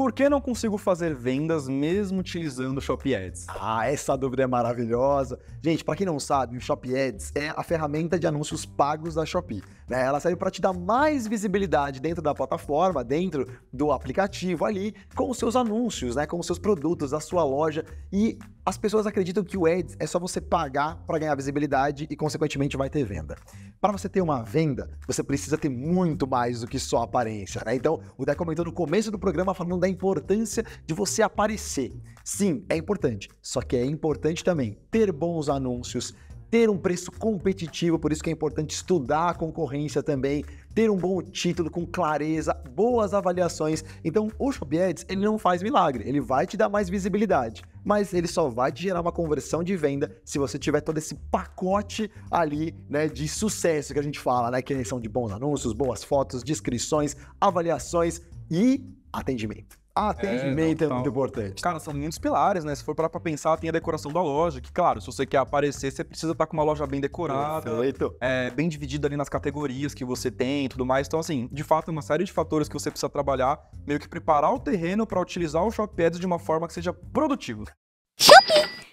Por que não consigo fazer vendas mesmo utilizando o Shop Ads? Ah, essa dúvida é maravilhosa. Gente, para quem não sabe, o Shop Ads é a ferramenta de anúncios pagos da Shopee. Né? Ela serve para te dar mais visibilidade dentro da plataforma, dentro do aplicativo ali, com os seus anúncios, né? com os seus produtos, da sua loja. E as pessoas acreditam que o Ads é só você pagar para ganhar visibilidade e, consequentemente, vai ter venda. Para você ter uma venda, você precisa ter muito mais do que só aparência, né? Então, o Dé comentou no começo do programa falando da importância de você aparecer. Sim, é importante, só que é importante também ter bons anúncios, ter um preço competitivo, por isso que é importante estudar a concorrência também, ter um bom título com clareza, boas avaliações. Então, o Shop Ads, ele não faz milagre, ele vai te dar mais visibilidade, mas ele só vai te gerar uma conversão de venda se você tiver todo esse pacote ali, né, de sucesso que a gente fala, né, que são de bons anúncios, boas fotos, descrições, avaliações e atendimento. Ah, é, não, é muito importante. Cara, são muitos pilares, né? Se for parar pra pensar, tem a decoração da loja, que, claro, se você quer aparecer, você precisa estar tá com uma loja bem decorada. Perfeito. É, bem dividida ali nas categorias que você tem e tudo mais. Então, assim, de fato, é uma série de fatores que você precisa trabalhar, meio que preparar o terreno para utilizar o shopping Ads de uma forma que seja produtiva. Shopee!